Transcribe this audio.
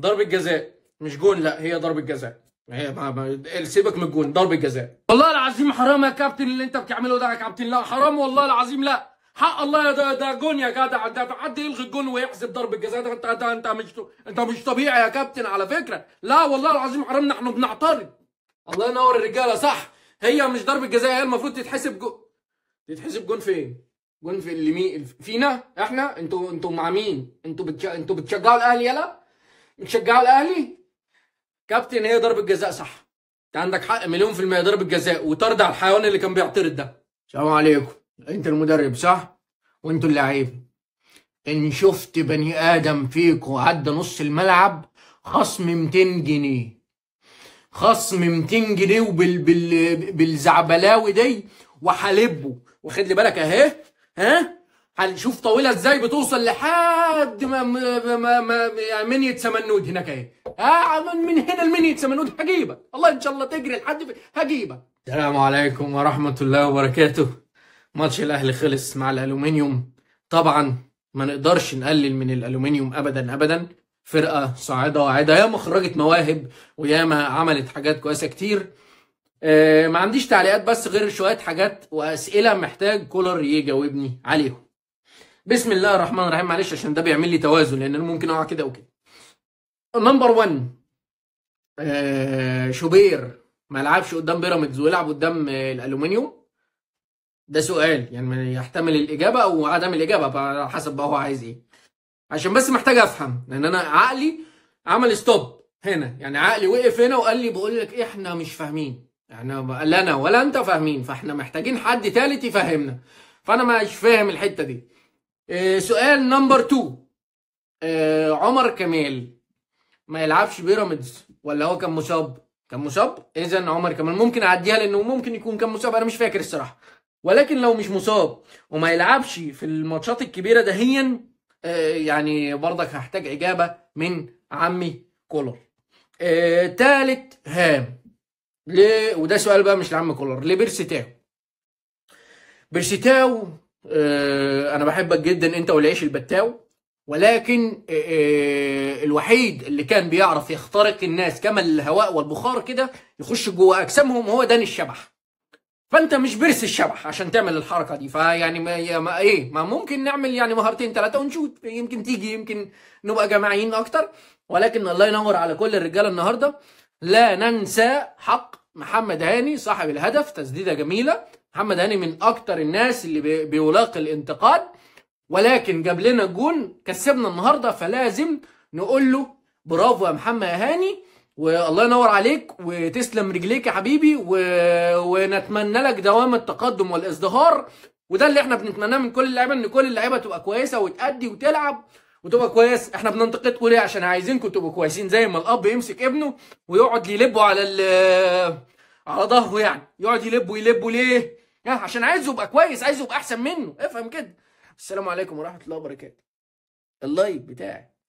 ضربه جزاء مش جون لا هي ضربه جزاء هي ما ما سيبك من الجون ضربه جزاء والله العظيم حرام يا كابتن اللي انت بتعمله ده يا كابتن لا حرام والله العظيم لا حق الله ده ده جون يا جدع ده حد يلغي الجون ويحسب ضربه جزاء ده انت ده انت مش انت مش طبيعي يا كابتن على فكره لا والله العظيم حرام نحن بنعترض الله ينور الرجاله صح هي مش ضربه جزاء هي المفروض تتحسب جون تتحسب جون فين؟ جون في اللي مين فينا احنا انتوا انتوا مع مين؟ انتوا بتش... انتوا بتشجعوا الاهلي يلا؟ نشجعه الاهلي كابتن هي ضربه جزاء صح انت عندك حق مليون في الميه ضربه جزاء وطرد على الحيوان اللي كان بيعترض ده السلام عليكم انت المدرب صح وانتوا اللعيب ان شفت بني ادم فيكم عدى نص الملعب خصم 200 جنيه خصم 200 جنيه وبال بال بالزعبلاوي دي وحالبه واخد لي بالك اهي ها هنشوف طويله ازاي بتوصل لحد ما ما ما, ما منية سمنود هناك اهي آه من هنا لمنية سمنود هجيبك الله ان شاء الله تجري لحد هجيبك السلام عليكم ورحمه الله وبركاته ماتش الاهلي خلص مع الالومنيوم طبعا ما نقدرش نقلل من الالومنيوم ابدا ابدا فرقه صاعده واعده ياما خرجت مواهب وياما عملت حاجات كويسه كتير آه ما عنديش تعليقات بس غير شويه حاجات واسئله محتاج كولر يجاوبني عليهم بسم الله الرحمن الرحيم معلش عشان ده بيعمل لي توازن لان انا ممكن اقع كده وكده نمبر 1 آه، شوبير ما لعبش قدام بيراميدز ويلعب قدام آه، الالومنيوم ده سؤال يعني يحتمل الاجابه او عدم الاجابه على حسب بقى هو عايز ايه عشان بس محتاج افهم لان انا عقلي عمل ستوب هنا يعني عقلي وقف هنا وقال لي بقول لك احنا مش فاهمين يعني لا انا ولا انت فاهمين فاحنا محتاجين حد تالت يفهمنا فانا مش فاهم الحته دي آه، سؤال نمبر 2 آه، عمر كمال ما يلعبش بيراميدز ولا هو كان مصاب كان مصاب اذا عمر كمال ممكن اعديها لانه ممكن يكون كان مصاب انا مش فاكر الصراحه ولكن لو مش مصاب وما يلعبش في الماتشات الكبيره دهيا آه، يعني برضك هحتاج اجابه من عمي كولر تالت هام ليه وده سؤال بقى مش لعم كولر لبيرسيتاو بيرسيتاو آه، انا بحبك جدا انت والعيش البتاو ولكن آه، آه، الوحيد اللي كان بيعرف يخترق الناس كما الهواء والبخار كده يخش جوه اجسامهم هو داني الشبح فانت مش برس الشبح عشان تعمل الحركه دي فيعني ما, ما ايه ما ممكن نعمل يعني مهارتين ثلاثه ونشوت يمكن تيجي يمكن نبقى جماعيين اكتر ولكن الله ينور على كل الرجاله النهارده لا ننسى حق محمد هاني صاحب الهدف تسديده جميله محمد هاني من اكتر الناس اللي بيلاقي الانتقاد ولكن جاب لنا جون كسبنا النهارده فلازم نقول له برافو يا محمد هاني والله ينور عليك وتسلم رجليك يا حبيبي و... ونتمنى لك دوام التقدم والازدهار وده اللي احنا بنتمناه من كل اللعيبه ان كل اللعيبه تبقى كويسه وتأدي وتلعب وتبقى كويس احنا بننتقدكم ليه عشان عايزينكم تبقوا كويسين زي ما الاب يمسك ابنه ويقعد يلبه على ال... على ظهره يعني يقعد يلبه يلبه ليه عشان عايزه يبقى كويس عايزه يبقى احسن منه افهم كده السلام عليكم ورحمه الله وبركاته اللايف بتاعي